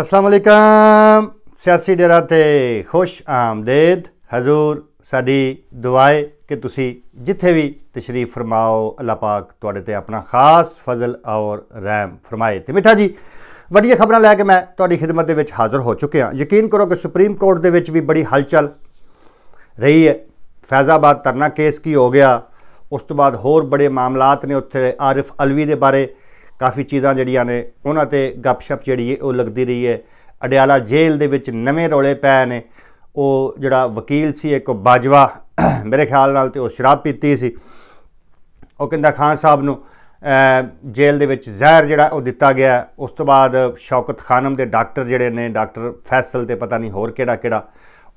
ਅਸਲਾਮ ਅਲੈਕਮ ਸਿਆਸੀ ਡੇਰਾ ਤੇ ਖੁਸ਼ ਆਮਦੇਦ ਹਜ਼ੂਰ ਸਾਡੀ ਦੁਆਏ ਕਿ ਤੁਸੀਂ ਜਿੱਥੇ ਵੀ ਤਸ਼ਰੀਫ ਫਰਮਾਓ ਅੱਲਾ ਪਾਕ ਤੁਹਾਡੇ ਤੇ ਆਪਣਾ ਖਾਸ ਫਜ਼ਲ ਔਰ ਰਹਿਮ ਫਰਮਾਏ ਤੇ ਮਿੱਠਾ ਜੀ ਵੱਡੀਆਂ ਖਬਰਾਂ ਲੈ ਕੇ ਮੈਂ ਤੁਹਾਡੀ ਖਿਦਮਤ ਦੇ ਵਿੱਚ ਹਾਜ਼ਰ ਹੋ ਚੁੱਕਿਆ ਯਕੀਨ ਕਰੋ ਕਿ ਸੁਪਰੀਮ ਕੋਰਟ ਦੇ ਵਿੱਚ ਵੀ ਬੜੀ ਹਲਚਲ ਰਹੀ ਹੈ ਫੈਜ਼ਾਬਾਦ ਤਰਨਾ ਕੇਸ ਕੀ ਹੋ ਗਿਆ ਉਸ ਤੋਂ ਬਾਅਦ ਹੋਰ ਬੜੇ ਮਾਮਲਾਤ ਨੇ ਉੱਥੇ ਆਰਿਫ ਅਲਵੀ ਦੇ ਬਾਰੇ ਕਾਫੀ ਚੀਜ਼ਾਂ ਜਿਹੜੀਆਂ ਨੇ ਉਹਨਾਂ ਤੇ ਗੱਪਸ਼ਪ ਜਿਹੜੀ ਹੈ ਉਹ ਲੱਗਦੀ ਰਹੀ ਹੈ ਅਡਿਆਲਾ ਜੇਲ੍ਹ ਦੇ ਵਿੱਚ ਨਵੇਂ ਰੋਲੇ ਪਏ ਨੇ ਉਹ ਜਿਹੜਾ ਵਕੀਲ ਸੀ ਇੱਕ ਬਾਜਵਾ ਮੇਰੇ ਖਿਆਲ ਨਾਲ ਤੇ ਉਹ ਸ਼ਰਾਬ ਪੀਤੀ ਸੀ ਉਹ ਕਹਿੰਦਾ ਖਾਨ ਸਾਹਿਬ ਨੂੰ ਜੇਲ੍ਹ ਦੇ ਵਿੱਚ ਜ਼ਹਿਰ ਜਿਹੜਾ ਉਹ ਦਿੱਤਾ ਗਿਆ ਉਸ ਤੋਂ ਬਾਅਦ ਸ਼ੌਕਤ ਖਾਨਮ ਦੇ ਡਾਕਟਰ ਜਿਹੜੇ ਨੇ ਡਾਕਟਰ ਫੈਸਲ ਤੇ ਪਤਾ ਨਹੀਂ ਹੋਰ ਕਿਹੜਾ ਕਿਹੜਾ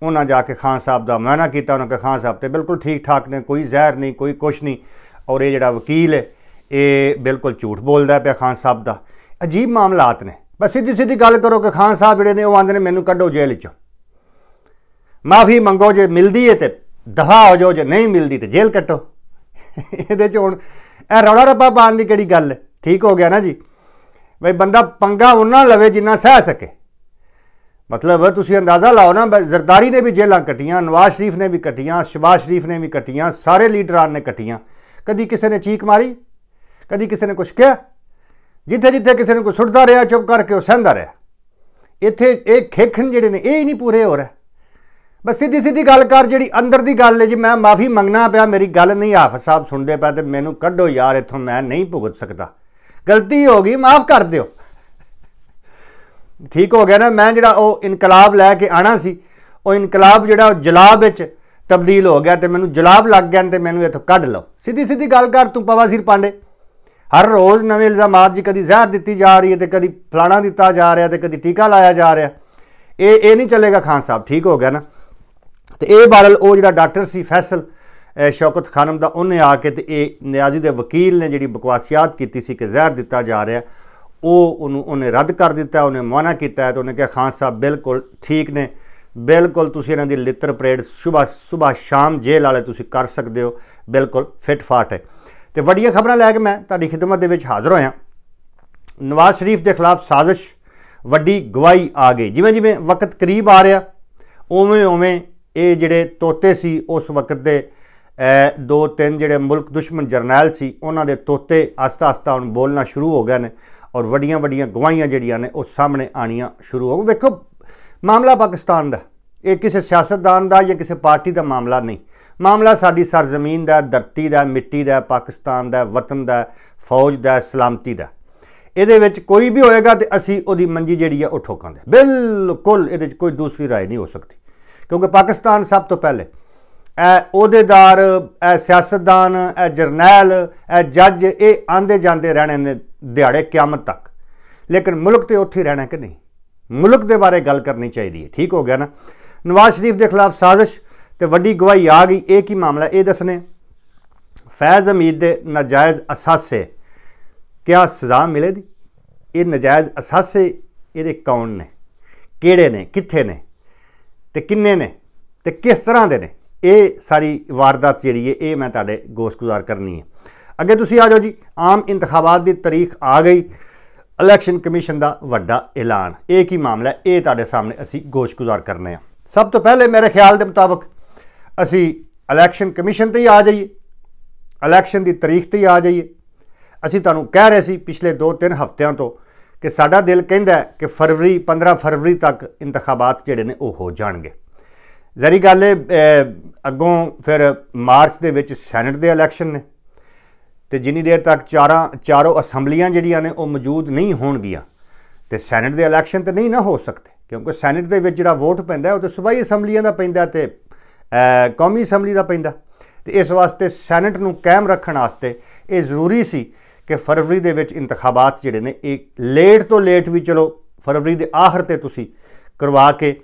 ਉਹਨਾਂ ਜਾ ਕੇ ਖਾਨ ਸਾਹਿਬ ਦਾ ਮਾਨਾ ਕੀਤਾ ਉਹਨਾਂ ਕਿ ਖਾਨ ਸਾਹਿਬ ਤੇ ਬਿਲਕੁਲ ਠੀਕ ਠਾਕ ਨੇ ਕੋਈ ਜ਼ਹਿਰ ਨਹੀਂ ਕੋਈ ਕੁਛ ਨਹੀਂ ਔਰ ਇਹ ਜਿਹੜਾ ਵਕੀਲ ਹੈ ਇਹ ਬਿਲਕੁਲ ਝੂਠ ਬੋਲਦਾ ਪਿਆ ਖਾਨ ਸਾਹਿਬ ਦਾ ਅਜੀਬ ਮਾਮਲਾਤ ਨੇ ਬਸ ਸਿੱਧੀ ਸਿੱਧੀ ਗੱਲ ਕਰੋ ਕਿ ਖਾਨ ਸਾਹਿਬ ਜਿਹੜੇ ਨੇ ਉਹ ਆਂਦੇ ਨੇ ਮੈਨੂੰ ਕੱਢੋ ਜੇਲ੍ਹ ਚੋਂ ਮਾਫੀ ਮੰਗੋ ਜੇ ਮਿਲਦੀ ਏ ਤੇ ਦਫਾ ਹੋ ਜਾਓ ਜੇ ਨਹੀਂ ਮਿਲਦੀ ਤੇ ਜੇਲ੍ਹ ਕੱਟੋ ਇਹਦੇ ਚ ਹੁਣ ਇਹ ਰੌਲਾ ਰੱਪਾ ਪਾਣ ਦੀ ਕਿਹੜੀ ਗੱਲ ਠੀਕ ਹੋ ਗਿਆ ਨਾ ਜੀ ਬਈ ਬੰਦਾ ਪੰਗਾ ਉਹਨਾਂ ਲਵੇ ਜਿੰਨਾ ਸਹਿ ਸਕੇ ਮਤਲਬ ਤੁਸੀਂ ਅੰਦਾਜ਼ਾ ਲਾਓ ਨਾ ਜ਼ਰਦਾਰੀ ਨੇ ਵੀ ਜੇਲ੍ਹਾਂ ਕੱਟੀਆਂ ਨਵਾਜ਼ ਸ਼ਰੀਫ ਨੇ ਵੀ ਕੱਟੀਆਂ ਸ਼ਬਾਸ਼ ਸ਼ਰੀਫ ਨੇ ਵੀ ਕੱਟੀਆਂ ਸਾਰੇ ਲੀਡਰਾਂ ਨੇ ਕੱਟੀਆਂ ਕਦੀ ਕਿਸੇ ਨੇ ਚੀਕ ਮਾਰੀ ਕਦੀ ਕਿਸੇ ਨੇ ਕੁਝ ਕਿਹਾ ਜਿੱਥੇ ਜਿੱਥੇ ਕਿਸੇ ਨੂੰ ਕੋਈ ਸੁੱਟਦਾ ਰਿਹਾ ਚੁੱਪ ਕਰਕੇ ਉਹ ਸਹਿੰਦਾ ਰਿਹਾ ਇੱਥੇ ਇਹ ਖੇਖਣ ਜਿਹੜੇ ਨੇ ਇਹ ਹੀ ਨਹੀਂ ਪੂਰੇ ਹੋ ਰਹੇ ਬਸ ਸਿੱਧੀ ਸਿੱਧੀ ਗੱਲ ਕਰ ਜਿਹੜੀ ਅੰਦਰ ਦੀ ਗੱਲ ਹੈ ਜੀ ਮੈਂ ਮਾਫੀ ਮੰਗਣਾ ਪਿਆ ਮੇਰੀ ਗੱਲ ਨਹੀਂ ਆਫ ਸਾਹਿਬ ਸੁਣਦੇ ਪਏ ਤੇ ਮੈਨੂੰ ਕੱਢੋ ਯਾਰ ਇੱਥੋਂ ਮੈਂ ਨਹੀਂ ਭੁਗਤ ਸਕਦਾ ਗਲਤੀ ਹੋ ਗਈ ਮਾਫ ਕਰ ਦਿਓ ਠੀਕ ਹੋ ਗਿਆ ਨਾ ਮੈਂ ਜਿਹੜਾ ਉਹ ਇਨਕਲਾਬ ਲੈ ਕੇ ਆਣਾ ਸੀ ਉਹ ਇਨਕਲਾਬ ਜਿਹੜਾ ਜਲਾਬ ਵਿੱਚ ਤਬਦੀਲ ਹੋ ਗਿਆ ਤੇ ਮੈਨੂੰ ਜਲਾਬ ਲੱਗ ਗਿਆ ਤੇ ਮੈਨੂੰ ਇੱਥੋਂ ਕੱਢ ਲਓ ਸਿੱਧੀ ਸਿੱਧੀ ਗੱਲ ਕਰ ਤੂੰ ਪਵਾਸੀਰ ਪਾਂਡੇ ਹਰ ਰੋਜ਼ ਨਵੇਂ ਇਲਜ਼ਾਮਾਂ ਜੀ ਕਦੀ ਜ਼ਹਿਰ ਦਿੱਤੀ ਜਾ ਰਹੀ ਹੈ ਤੇ ਕਦੀ ਫਲਾਣਾ ਦਿੱਤਾ ਜਾ ਰਿਹਾ ਤੇ ਕਦੀ ਟੀਕਾ ਲਾਇਆ ਜਾ ਰਿਹਾ ਇਹ ਇਹ ਨਹੀਂ ਚੱਲੇਗਾ ਖਾਨ ਸਾਹਿਬ ਠੀਕ ਹੋ ਗਿਆ ਨਾ ਤੇ ਇਹ ਬਾਰਲ ਉਹ ਜਿਹੜਾ ਡਾਕਟਰ ਸੀ ਫੈਸਲ ਸ਼ੌਕਤ ਖਾਨਮ ਦਾ ਉਹਨੇ ਆ ਕੇ ਤੇ ਇਹ ਨਿਆਜ਼ੀ ਦੇ ਵਕੀਲ ਨੇ ਜਿਹੜੀ ਬਕਵਾਸੀਅਤ ਕੀਤੀ ਸੀ ਕਿ ਜ਼ਹਿਰ ਦਿੱਤਾ ਜਾ ਰਿਹਾ ਉਹ ਉਹਨੂੰ ਉਹਨੇ ਰੱਦ ਕਰ ਦਿੱਤਾ ਉਹਨੇ ਮਨਾ ਕੀਤਾ ਤੇ ਉਹਨੇ ਕਿਹਾ ਖਾਨ ਸਾਹਿਬ ਬਿਲਕੁਲ ਠੀਕ ਨੇ ਬਿਲਕੁਲ ਤੁਸੀਂ ਇਹਨਾਂ ਦੀ ਲਿੱਤਰ ਪਰੇਡ ਸਵੇਰ ਸਵੇਰ ਸ਼ਾਮ ਜੇਲ੍ਹ ਵਾਲੇ ਤੁਸੀਂ ਕਰ ਸਕਦੇ ਹੋ ਬਿਲਕੁਲ ਫਿਟ ਫਾਟ ਹੈ ਤੇ ਵੱਡੀਆਂ ਖਬਰਾਂ ਲੈ ਕੇ ਮੈਂ ਤੁਹਾਡੀ ਖਿਦਮਤ ਦੇ ਵਿੱਚ ਹਾਜ਼ਰ ਹੋਇਆ ਨਵਾਜ਼ ਸ਼ਰੀਫ ਦੇ ਖਿਲਾਫ ਸਾਜ਼ਿਸ਼ ਵੱਡੀ ਗਵਾਹੀ ਆ ਗਈ ਜਿਵੇਂ ਜਿਵੇਂ ਵਕਤ ਕਰੀਬ ਆ ਰਿਹਾ ਉਵੇਂ ਉਵੇਂ ਇਹ ਜਿਹੜੇ ਤੋਤੇ ਸੀ ਉਸ ਵਕਤ ਦੇ ਦੋ ਤਿੰਨ ਜਿਹੜੇ ਮੁਲਕ ਦੁਸ਼ਮਣ ਜਰਨੈਲ ਸੀ ਉਹਨਾਂ ਦੇ ਤੋਤੇ ਆਸਤਾ ਆਸਤਾ ਹੁਣ ਬੋਲਣਾ ਸ਼ੁਰੂ ਹੋ ਗਏ ਨੇ ਔਰ ਵੱਡੀਆਂ ਵੱਡੀਆਂ ਗਵਾਹੀਆਂ ਜਿਹੜੀਆਂ ਨੇ ਉਹ ਸਾਹਮਣੇ ਆਣੀਆਂ ਸ਼ੁਰੂ ਹੋ ਗਏ ਵੇਖੋ ਮਾਮਲਾ ਪਾਕਿਸਤਾਨ ਦਾ ਇਹ ਕਿਸੇ ਸਿਆਸਤਦਾਨ ਦਾ ਜਾਂ ਕਿਸੇ ਪਾਰਟੀ ਦਾ ਮਾਮਲਾ ਨਹੀਂ ਮਾਮਲਾ ਸਾਡੀ ਸਰਜ਼ਮੀਨ ਦਾ ਧਰਤੀ ਦਾ ਮਿੱਟੀ ਦਾ ਪਾਕਿਸਤਾਨ ਦਾ ਵਤਨ ਦਾ ਫੌਜ ਦਾ ਸਲਾਮਤੀ ਦਾ ਇਹਦੇ ਵਿੱਚ ਕੋਈ ਵੀ ਹੋਏਗਾ ਤੇ ਅਸੀਂ ਉਹਦੀ ਮੰਜੀ ਜਿਹੜੀ ਆ ਉਹ ਠੋਕਾਂਗੇ ਬਿਲਕੁਲ ਇਹਦੇ ਵਿੱਚ ਕੋਈ ਦੂਸਰੀ رائے ਨਹੀਂ ਹੋ ਸਕਦੀ ਕਿਉਂਕਿ ਪਾਕਿਸਤਾਨ ਸਭ ਤੋਂ ਪਹਿਲੇ ਐ ਉਹਦੇਦਾਰ ਐ ਸਿਆਸਤਦਾਨ ਐ ਜਰਨੈਲ ਐ ਜੱਜ ਇਹ ਆਂਦੇ ਜਾਂਦੇ ਰਹਿਣੇ ਨੇ ਦਿਹਾੜੇ ਕਿਆਮਤ ਤੱਕ ਲੇਕਿਨ ਮੁਲਕ ਤੇ ਉੱਥੇ ਰਹਿਣਾ ਕਿ ਨਹੀਂ ਮੁਲਕ ਦੇ ਬਾਰੇ ਗੱਲ ਕਰਨੀ ਚਾਹੀਦੀ ਹੈ ਠੀਕ ਹੋ ਗਿਆ ਨਾ ਨਵਾਜ਼ ਸ਼ਰੀਫ ਦੇ ਖਿਲਾਫ ਸਾਜ਼ਿਸ਼ ਤੇ ਵੱਡੀ ਗਵਾਹੀ ਆ ਗਈ ਇਹ ਕੀ ਮਾਮਲਾ ਇਹ ਦੱਸਨੇ ਫੈਜ਼ ਅਮੀਦ ਦੇ ਨਜਾਇਜ਼ ਅਸਾਸੇ ਕਿਆ ਸਜ਼ਾ ਮਿਲੇਗੀ ਇਹ ਨਜਾਇਜ਼ ਅਸਾਸੇ ਇਹਦੇ ਕੌਣ ਨੇ ਕਿਹੜੇ ਨੇ ਕਿੱਥੇ ਨੇ ਤੇ ਕਿੰਨੇ ਨੇ ਤੇ ਕਿਸ ਤਰ੍ਹਾਂ ਦੇ ਨੇ ਇਹ ਸਾਰੀ ਵਾਰਦਾਤ ਜਿਹੜੀ ਹੈ ਇਹ ਮੈਂ ਤੁਹਾਡੇ ਗੋਸਕੁਜ਼ਾਰ ਕਰਨੀ ਹੈ ਅੱਗੇ ਤੁਸੀਂ ਆ ਜਾਓ ਜੀ ਆਮ ਇੰਤਖਾਬਾਤ ਦੀ ਤਾਰੀਖ ਆ ਗਈ ਇਲੈਕਸ਼ਨ ਕਮਿਸ਼ਨ ਦਾ ਵੱਡਾ ਐਲਾਨ ਇਹ ਕੀ ਮਾਮਲਾ ਇਹ ਤੁਹਾਡੇ ਸਾਹਮਣੇ ਅਸੀਂ ਗੋਸ਼ਗੁਜ਼ਾਰ ਕਰਨੇ ਆ ਸਭ ਤੋਂ ਪਹਿਲੇ ਮੇਰੇ ਖਿਆਲ ਦੇ ਮੁਤਾਬਕ ਅਸੀਂ ਇਲੈਕਸ਼ਨ ਕਮਿਸ਼ਨ ਤੇ ਹੀ ਆ ਜਾਈਏ ਇਲੈਕਸ਼ਨ ਦੀ ਤਾਰੀਖ ਤੇ ਹੀ ਆ ਜਾਈਏ ਅਸੀਂ ਤੁਹਾਨੂੰ ਕਹਿ ਰਹੇ ਸੀ ਪਿਛਲੇ 2-3 ਹਫ਼ਤਿਆਂ ਤੋਂ ਕਿ ਸਾਡਾ ਦਿਲ ਕਹਿੰਦਾ ਕਿ ਫਰਵਰੀ 15 ਫਰਵਰੀ ਤੱਕ ਇੰਤਖਾਬਾਤ ਜਿਹੜੇ ਨੇ ਉਹ ਹੋ ਜਾਣਗੇ ਜ਼ਰੀ ਗੱਲ ਹੈ ਅੱਗੋਂ ਫਿਰ ਮਾਰਚ ਦੇ ਵਿੱਚ ਸੈਨੇਟ ਦੇ ਇਲੈਕਸ਼ਨ ਨੇ ਤੇ ਜਿੰਨੀ ਦੇਰ ਤੱਕ ਚਾਰਾਂ ਚਾਰੋਂ ਅਸੈਂਬਲੀਆਂ ਜਿਹੜੀਆਂ ਨੇ ਉਹ ਮੌਜੂਦ ਨਹੀਂ ਹੋਣਗੀਆਂ ਤੇ ਸੈਨੇਟ ਦੇ ਇਲੈਕਸ਼ਨ ਤੇ ਨਹੀਂ ਨਾ ਹੋ ਸਕਦੇ ਕਿਉਂਕਿ ਸੈਨੇਟ ਦੇ ਵਿੱਚ ਜਿਹੜਾ ਵੋਟ ਪੈਂਦਾ ਉਹ ਤੇ ਸਭਾਈ ਅਸੈਂਬਲੀਆਂ ਦਾ ਪੈਂਦਾ ਤੇ ਕੌਮੀ ਅਸੈਂਬਲੀ ਦਾ ਪੈਂਦਾ ਤੇ ਇਸ ਵਾਸਤੇ ਸੈਨੇਟ ਨੂੰ ਕਾਇਮ ਰੱਖਣ ਵਾਸਤੇ ਇਹ ਜ਼ਰੂਰੀ ਸੀ ਕਿ ਫਰਵਰੀ ਦੇ ਵਿੱਚ ਇੰਤਖਾਬਾਤ ਜਿਹੜੇ ਨੇ ਇਹ ਲੇਟ ਤੋਂ ਲੇਟ ਵੀ ਚਲੋ ਫਰਵਰੀ ਦੇ ਆਖਰ ਤੇ ਤੁਸੀਂ ਕਰਵਾ ਕੇ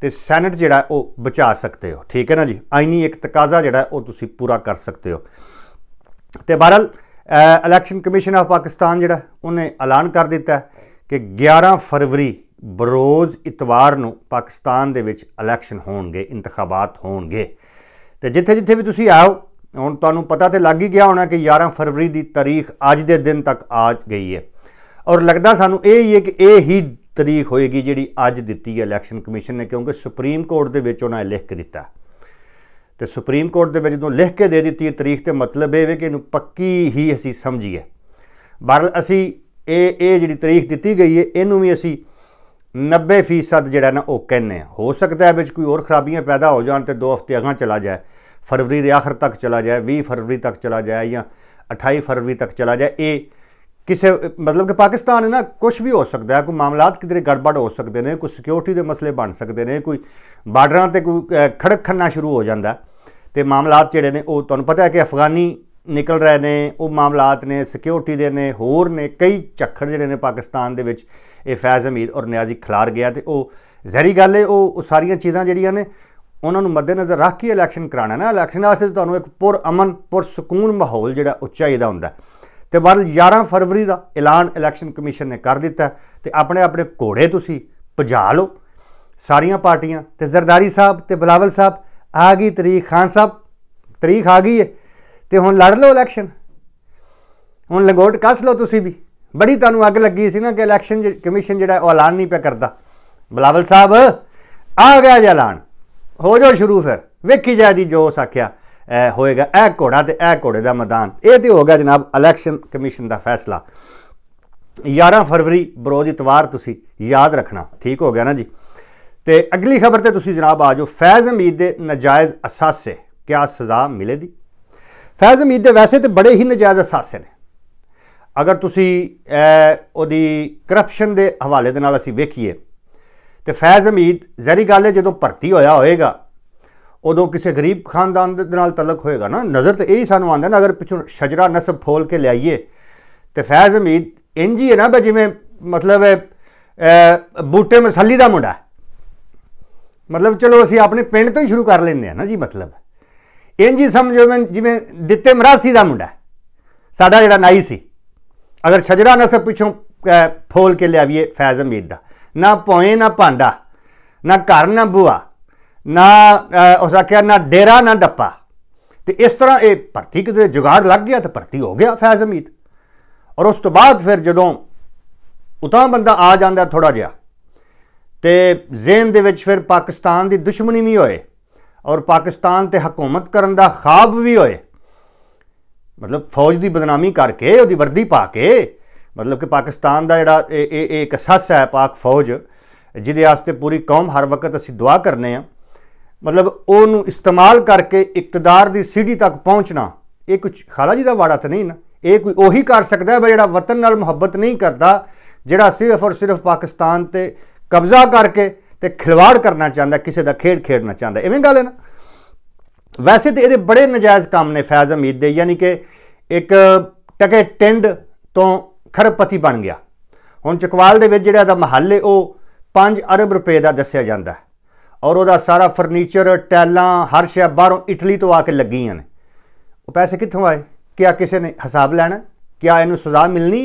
ਤੇ ਸੈਨੇਟ ਜਿਹੜਾ ਉਹ ਬਚਾ ਸਕਦੇ ਹੋ ਠੀਕ ਹੈ ਨਾ ਜੀ ਐਨੀ ਇੱਕ ਤਕਾਜ਼ਾ ਜਿਹੜਾ ਉਹ ਤੁਸੀਂ ਪੂਰਾ ਕਰ ਸਕਦੇ ਹੋ ਤੇ ਬਹਰਲ ਇਲੈਕਸ਼ਨ ਕਮਿਸ਼ਨ ਆਫ ਪਾਕਿਸਤਾਨ ਜਿਹੜਾ ਉਹਨੇ ਐਲਾਨ ਕਰ ਦਿੱਤਾ ਕਿ 11 ਫਰਵਰੀ ਬਰੋਜ਼ ਇਤਵਾਰ ਨੂੰ ਪਾਕਿਸਤਾਨ ਦੇ ਵਿੱਚ ਇਲੈਕਸ਼ਨ ਹੋਣਗੇ ਇੰਤਖਾਬਾਤ ਹੋਣਗੇ ਤੇ ਜਿੱਥੇ-ਜਿੱਥੇ ਵੀ ਤੁਸੀਂ ਆਓ ਹੁਣ ਤੁਹਾਨੂੰ ਪਤਾ ਤੇ ਲੱਗ ਹੀ ਗਿਆ ਹੋਣਾ ਕਿ 11 ਫਰਵਰੀ ਦੀ ਤਾਰੀਖ ਅੱਜ ਦੇ ਦਿਨ ਤੱਕ ਆ ਗਈ ਹੈ ਔਰ ਲੱਗਦਾ ਸਾਨੂੰ ਇਹ ਹੀ ਹੈ ਕਿ ਇਹ ਹੀ ਤਾਰੀਖ ਹੋਏਗੀ ਜਿਹੜੀ ਅੱਜ ਦਿੱਤੀ ਹੈ ਇਲੈਕਸ਼ਨ ਕਮਿਸ਼ਨ ਨੇ ਕਿਉਂਕਿ ਸੁਪਰੀਮ ਕੋਰਟ ਦੇ ਵਿੱਚ ਉਹਨਾਂ ਨੇ ਲਿਖ ਕੇ ਦਿੱਤਾ ਤੇ ਸੁਪਰੀਮ ਕੋਰਟ ਦੇ ਵਿੱਚ ਜਦੋਂ ਲਿਖ ਕੇ ਦੇ ਦਿੱਤੀ ਹੈ ਤਾਰੀਖ ਤੇ ਮਤਲਬ ਇਹ ਹੈ ਕਿ ਇਹਨੂੰ ਪੱਕੀ ਹੀ ਅਸੀਂ ਸਮਝੀਏ ਬਹਰਲ ਅਸੀਂ ਇਹ ਇਹ ਜਿਹੜੀ ਤਾਰੀਖ ਦਿੱਤੀ ਗਈ ਹੈ ਇਹਨੂੰ ਵੀ ਅਸੀਂ 90% ਜਿਹੜਾ ਨਾ ਉਹ ਕਹਿੰਨੇ ਆ ਹੋ ਸਕਦਾ ਹੈ ਵਿੱਚ ਕੋਈ ਹੋਰ ਖਰਾਬੀਆਂ ਪੈਦਾ ਹੋ ਜਾਣ ਤੇ 2 ਹਫ਼ਤੇ ਅਗਾਂ ਚਲਾ ਜਾਏ ਫਰਵਰੀ ਦੇ ਆਖਰ ਤੱਕ ਚਲਾ ਜਾਏ 20 ਫਰਵਰੀ ਤੱਕ ਚਲਾ ਜਾਏ ਜਾਂ 28 ਫਰਵਰੀ ਤੱਕ ਚਲਾ ਜਾਏ ਇਹ ਕਿਸੇ ਮਤਲਬ ਕਿ ਪਾਕਿਸਤਾਨ ਹੈ ਨਾ ਕੁਝ ਵੀ ਹੋ ਸਕਦਾ ਹੈ ਕੋਈ ਮਾਮਲਾਤ ਕਿਧਰੇ ਗੜਬੜ ਹੋ ਸਕਦੇ ਨੇ ਕੋਈ ਸਿਕਿਉਰਿਟੀ ਦੇ ਮਸਲੇ ਬਣ ਸਕਦੇ ਨੇ ਕੋਈ ਬਾਰਡਰਾਂ ਤੇ ਕੋਈ ਖੜਕ ਖੰਨਾ ਸ਼ੁਰੂ ਹੋ ਜਾਂਦਾ ਤੇ ਮਾਮਲਾਤ ਜਿਹੜੇ ਨੇ ਉਹ ਤੁਹਾਨੂੰ ਪਤਾ ਹੈ ਕਿ ਅਫਗਾਨੀ ਨਿਕਲ ਰਹੇ ਨੇ ਉਹ ਮਾਮਲਾਤ ਨੇ ਸਿਕਿਉਰਿਟੀ ਦੇ ਨੇ ਹੋਰ ਨੇ ਕਈ ਚੱਕਰ ਜਿਹੜੇ ਨੇ ਪਾਕਿਸਤਾਨ ਦੇ ਵਿੱਚ ਇਹ ਫੈਜ਼ ਅਮੀਰ ਔਰ ਨਿਆਜ਼ੀ ਖਿਲਾਰ ਗਿਆ ਤੇ ਉਹ ਜ਼ਹਿਰੀ ਗੱਲ ਹੈ ਉਹ ਸਾਰੀਆਂ ਚੀਜ਼ਾਂ ਜਿਹੜੀਆਂ ਨੇ ਉਹਨਾਂ ਨੂੰ ਮੱਦੇਨਜ਼ਰ ਰੱਖ ਕੇ ਇਲੈਕਸ਼ਨ ਕਰਾਣਾ ਨਾ ਇਲੈਕਸ਼ਨ ਵਾਸਤੇ ਤੁਹਾਨੂੰ ਇੱਕ ਪੁਰ ਅਮਨ ਪੁਰ ਸਕੂਨ ਮਾਹੌਲ ਜਿਹੜਾ ਉੱਚਾ ਇਹਦਾ ਹੁੰਦਾ ਤੇ ਬਰ 11 ਫਰਵਰੀ ਦਾ ਐਲਾਨ ਇਲੈਕਸ਼ਨ ਕਮਿਸ਼ਨ ਨੇ ਕਰ ਦਿੱਤਾ ਤੇ ਆਪਣੇ ਆਪਣੇ ਘੋੜੇ ਤੁਸੀਂ ਭਜਾ ਲਓ ਸਾਰੀਆਂ ਪਾਰਟੀਆਂ ਤੇ ਜ਼ਰਦਾਰੀ ਸਾਹਿਬ ਤੇ ਬਲਾਵਲ ਸਾਹਿਬ ਆ ਗਈ ਤਰੀਖ ਖਾਨ ਸਾਹਿਬ ਤਰੀਖ ਆ ਗਈ ਹੈ ਤੇ ਹੁਣ ਲੜ ਲਓ ਇਲੈਕਸ਼ਨ ਹੁਣ ਲੰਗੋਟ ਕੱਸ ਲਓ ਤੁਸੀਂ ਵੀ ਬੜੀ ਤੁਹਾਨੂੰ ਅੱਗ ਲੱਗੀ ਸੀ ਨਾ ਕਿ ਇਲੈਕਸ਼ਨ ਕਮਿਸ਼ਨ ਜਿਹੜਾ ਉਹ ਐਲਾਨ ਨਹੀਂ ਪਿਆ ਕਰਦਾ ਬਲਾਵਲ ਸਾਹਿਬ ਆ ਗਿਆ ਜੀ ਐਲਾਨ ਹੋ ਜਾਓ ਸ਼ੁਰੂ ਫਿਰ ਵੇਖੀ ਜਾ ਦੀ ਜੋ ਸਾਖਿਆ ਹੋਏਗਾ ਇਹ ਘੋੜਾ ਤੇ ਇਹ ਘੋੜੇ ਦਾ ਮੈਦਾਨ ਇਹ ਤੇ ਹੋ ਗਿਆ ਜਨਾਬ ਇਲੈਕਸ਼ਨ ਕਮਿਸ਼ਨ ਦਾ ਫੈਸਲਾ 11 ਫਰਵਰੀ ਬਰੋਜ ਇਤਵਾਰ ਤੁਸੀਂ ਯਾਦ ਰੱਖਣਾ ਠੀਕ ਹੋ ਗਿਆ ਨਾ ਜੀ ਤੇ ਅਗਲੀ ਖਬਰ ਤੇ ਤੁਸੀਂ ਜਨਾਬ ਆਜੋ ਫੈਜ਼ ਅਮੀਦ ਦੇ ਨਜਾਇਜ਼ ਅਸਾਸੇ ਕਿਆ ਸਜ਼ਾ ਮਿਲੇਗੀ ਫੈਜ਼ ਅਮੀਦ ਦੇ ਵੈਸੇ ਤੇ ਬੜੇ ਹੀ ਨਜਾਇਜ਼ ਅਸਾਸੇ ਨੇ ਅਗਰ ਤੁਸੀਂ ਉਹਦੀ ਕਰਪਸ਼ਨ ਦੇ ਹਵਾਲੇ ਦੇ ਨਾਲ ਅਸੀਂ ਵੇਖੀਏ ਤੇ ਫੈਜ਼ ਅਮੀਦ ਜ਼ਹਿਰੀ ਗੱਲ ਹੈ ਜਦੋਂ ਭਰਤੀ ਹੋਇਆ ਹੋਏਗਾ ਉਦੋਂ ਕਿਸੇ ਗਰੀਬ ਖਾਨਦਾਨ ਦੇ ਨਾਲ ਤਲਕ ਹੋਏਗਾ ਨਾ ਨਜ਼ਰ ਤੇ ਇਹੀ ਸਾਨੂੰ ਆਉਂਦਾ ਨਾ ਅਗਰ ਪਿੱਛੋਂ ਸ਼ਜਰਾ ਨਸਬ ਫੋਲ ਕੇ ਲਿਆਈਏ ਤੇ ਫੈਜ਼ ਅਮੀਦ ਇੰਜੀ ਹੈ ਨਾ ਬਈ ਜਿਵੇਂ ਮਤਲਬ ਹੈ ਬੂਟੇ ਮਸੱਲੀ ਦਾ ਮੁੰਡਾ ਮਤਲਬ ਚਲੋ ਅਸੀਂ ਆਪਣੇ ਪਿੰਡ ਤੋਂ ਹੀ ਸ਼ੁਰੂ ਕਰ ਲੈਂਦੇ ਆ ਨਾ ਜੀ ਮਤਲਬ ਇੰਜ ਹੀ ਸਮਝੋ ਮੈਂ ਜਿਵੇਂ ਦਿੱਤੇ ਮਰਾਸੀ ਦਾ ਮੁੰਡਾ ਸਾਡਾ ਜਿਹੜਾ ਨਾਈ ਸੀ ਅਗਰ ਸ਼ਜਰਾ ਨਸਰ ਪਿੱਛੋਂ ਫੋਲ ਕੇ ਲਿਆਵੀਏ ਫੈਜ਼ ਅਮੀਦ ਦਾ ਨਾ ਪੌਏ ਨਾ ਭਾਂਡਾ ਨਾ ਘਰ ਨਾ ਬੂਆ ਨਾ ਉਸ ਆਖਿਆ ਨਾ ਡੇਰਾ ਨਾ ਡੱਪਾ ਤੇ ਇਸ ਤਰ੍ਹਾਂ ਇਹ ਭਰਤੀ ਕਿਤੇ ਜੁਗਾੜ ਲੱਗ ਗਿਆ ਤੇ ਭਰਤੀ ਹੋ ਗਿਆ ਫੈਜ਼ ਅਮੀਦ ਔਰ ਉਸ ਤੋਂ ਬਾਅਦ ਫਿਰ ਜਦੋਂ ਉਤਾਂ ਬੰਦਾ ਆ ਜਾਂਦਾ ਥੋੜਾ ਜਿਹਾ ਤੇ ਜ਼ੇਨ ਦੇ ਵਿੱਚ ਫਿਰ ਪਾਕਿਸਤਾਨ ਦੀ ਦੁਸ਼ਮਣੀ ਵੀ ਹੋਏ ਔਰ ਪਾਕਿਸਤਾਨ ਤੇ ਹਕੂਮਤ ਕਰਨ ਦਾ ਖਾਬ ਵੀ ਹੋਏ ਮਤਲਬ ਫੌਜ ਦੀ ਬਦਨਾਮੀ ਕਰਕੇ ਉਹਦੀ ਵਰਦੀ ਪਾ ਕੇ ਮਤਲਬ ਕਿ ਪਾਕਿਸਤਾਨ ਦਾ ਜਿਹੜਾ ਇਹ ਇਹ ਇੱਕ ਸੱਸ ਹੈ ਪਾਕ ਫੌਜ ਜਿਹਦੇ ਆਸਤੇ ਪੂਰੀ ਕੌਮ ਹਰ ਵਕਤ ਅਸੀਂ ਦੁਆ ਕਰਨੇ ਆ ਮਤਲਬ ਉਹਨੂੰ ਇਸਤੇਮਾਲ ਕਰਕੇ ਇਕਤਦਾਰ ਦੀ ਸੀੜੀ ਤੱਕ ਪਹੁੰਚਣਾ ਇਹ ਕੁਝ ਖਾਲਾ ਜੀ ਦਾ ਵਾੜਾ ਤਾਂ ਨਹੀਂ ਨਾ ਇਹ ਕੋਈ ਉਹੀ ਕਰ ਸਕਦਾ ਹੈ ਜਿਹੜਾ ਵਤਨ ਨਾਲ ਮੁਹੱਬਤ ਨਹੀਂ ਕਰਦਾ ਜਿਹੜਾ ਸਿਰਫ ਔਰ ਸਿਰਫ ਪਾਕਿਸਤਾਨ ਤੇ ਕਬਜ਼ਾ ਕਰਕੇ ਤੇ ਖਿਲਵਾੜ ਕਰਨਾ ਚਾਹੁੰਦਾ ਕਿਸੇ ਦਾ ਖੇਡ ਖੇਡਣਾ ਚਾਹੁੰਦਾ ਐਵੇਂ ਗੱਲ ਹੈ ਨਾ ਵੈਸੇ ਤੇ ਇਹਦੇ ਬੜੇ ਨਜਾਇਜ਼ ਕੰਮ ਨੇ ਫੈਜ਼ ਅਮੀਦ ਦੇ ਯਾਨੀ ਕਿ ਇੱਕ ਟਕੇ ਟਿੰਡ ਤੋਂ ਖਰਪਤੀ ਬਣ ਗਿਆ ਹੁਣ ਚਕਵਾਲ ਦੇ ਵਿੱਚ ਜਿਹੜਾ ਦਾ ਮਹੱਲ ਹੈ ਉਹ 5 ਅਰਬ ਰੁਪਏ ਦਾ ਦੱਸਿਆ ਜਾਂਦਾ ਔਰ ਉਹਦਾ ਸਾਰਾ ਫਰਨੀਚਰ ਟੈਲਾਂ ਹਰ ਸ਼ੈ ਬਾਹਰੋਂ ਇਟਲੀ ਤੋਂ ਆ ਕੇ ਲੱਗੀਆਂ ਨੇ ਉਹ ਪੈਸੇ ਕਿੱਥੋਂ ਆਏ ਕਿਆ ਕਿਸੇ ਨੇ ਹਿਸਾਬ ਲੈਣਾ ਕਿਆ ਇਹਨੂੰ ਸਜ਼ਾ ਮਿਲਣੀ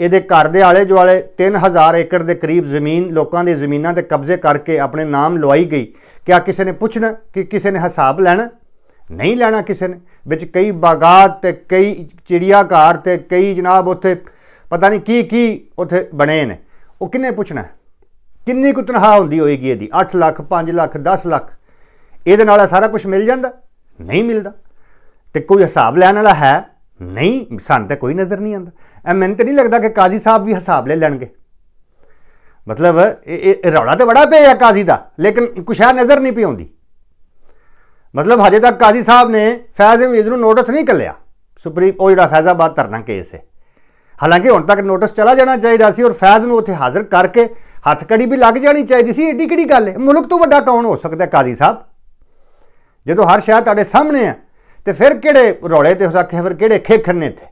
ਇਹਦੇ ਘਰ ਦੇ ਆਲੇ ਜਵਾਲੇ 3000 ਏਕੜ ਦੇ ਕਰੀਬ ਜ਼ਮੀਨ ਲੋਕਾਂ ਦੀ ਜ਼ਮੀਨਾਂ ਤੇ ਕਬਜ਼ੇ ਕਰਕੇ ਆਪਣੇ ਨਾਮ ਲਵਾਈ ਗਈ ਕਿਆ ਕਿਸੇ ਨੇ ਪੁੱਛਣਾ ਕਿ ਕਿਸੇ ਨੇ ਹਿਸਾਬ ਲੈਣਾ ਨਹੀਂ ਲੈਣਾ ਕਿਸੇ ਨੇ ਵਿੱਚ ਕਈ ਬਾਗਾਂ ਤੇ ਕਈ ਚਿੜੀਆ ਘਰ ਤੇ ਕਈ ਜਨਾਬ ਉੱਥੇ ਪਤਾ ਨਹੀਂ ਕੀ ਕੀ ਉੱਥੇ ਬਣੇ ਨੇ ਉਹ ਕਿੰਨੇ ਪੁੱਛਣਾ ਕਿੰਨੀ ਕੁ ਤਨਖਾਹ ਹੁੰਦੀ ਹੋਏਗੀ ਇਹਦੀ 8 ਲੱਖ 5 ਲੱਖ 10 ਲੱਖ ਇਹਦੇ ਨਾਲ ਸਾਰਾ ਕੁਝ ਮਿਲ ਜਾਂਦਾ ਨਹੀਂ ਮਿਲਦਾ ਤੇ ਕੋਈ ਹਿਸਾਬ ਲੈਣ ਵਾਲਾ ਹੈ ਨਹੀਂ ਸਾਨੂੰ ਤਾਂ ਕੋਈ ਨਜ਼ਰ ਨਹੀਂ ਆਉਂਦਾ ਐ ਮੈਨੂੰ ਤੇ ਨਹੀਂ ਲੱਗਦਾ ਕਿ ਕਾਜ਼ੀ ਸਾਹਿਬ ਵੀ ਹਿਸਾਬ ਲੈ ਲੈਣਗੇ ਮਤਲਬ ਇਹ ਰੌਲਾ ਤੇ ਬੜਾ ਪਿਆ ਕਾਜ਼ੀ ਦਾ ਲੇਕਿਨ ਕੁਸ਼ਾ ਨਜ਼ਰ ਨਹੀਂ ਪਈ ਆਉਂਦੀ ਮਤਲਬ ਹਜੇ ਤੱਕ ਕਾਜ਼ੀ ਸਾਹਿਬ ਨੇ ਫੈਜ਼ ਅਮੀਰ ਨੂੰ ਨੋਟਿਸ ਨਹੀਂ ਕਰ ਲਿਆ ਸੁਪਰੀਮ ਉਹ ਜਿਹੜਾ ਫੈਜ਼ਾਬਾਦ ਧਰਨਾ ਕੇਸ ਹੈ ਹਾਲਾਂਕਿ ਹੁਣ ਤੱਕ ਨੋਟਿਸ ਚਲਾ ਜਾਣਾ ਚਾਹੀਦਾ ਸੀ ਔਰ ਫੈਜ਼ ਨੂੰ ਉੱਥੇ ਹਾਜ਼ਰ ਕਰਕੇ ਹੱਥਕੜੀ ਵੀ ਲੱਗ ਜਾਣੀ ਚਾਹੀਦੀ ਸੀ ਏਡੀ ਕਿਹੜੀ ਗੱਲ ਹੈ ਮੁਲਕ ਤੋਂ ਵੱਡਾ ਕੌਣ ਹੋ ਸਕਦਾ ਕਾਜ਼ੀ ਸਾਹਿਬ ਜਦੋਂ ਹਰ ਸ਼ਾਇਦ ਤੁਹਾਡੇ ਸਾਹਮਣੇ ਆ ਤੇ ਫਿਰ ਕਿਹੜੇ ਰੌਲੇ ਤੇ ਹੋ ਫਿਰ ਕਿਹੜੇ ਖੇਖਰ ਨੇ ਤੇ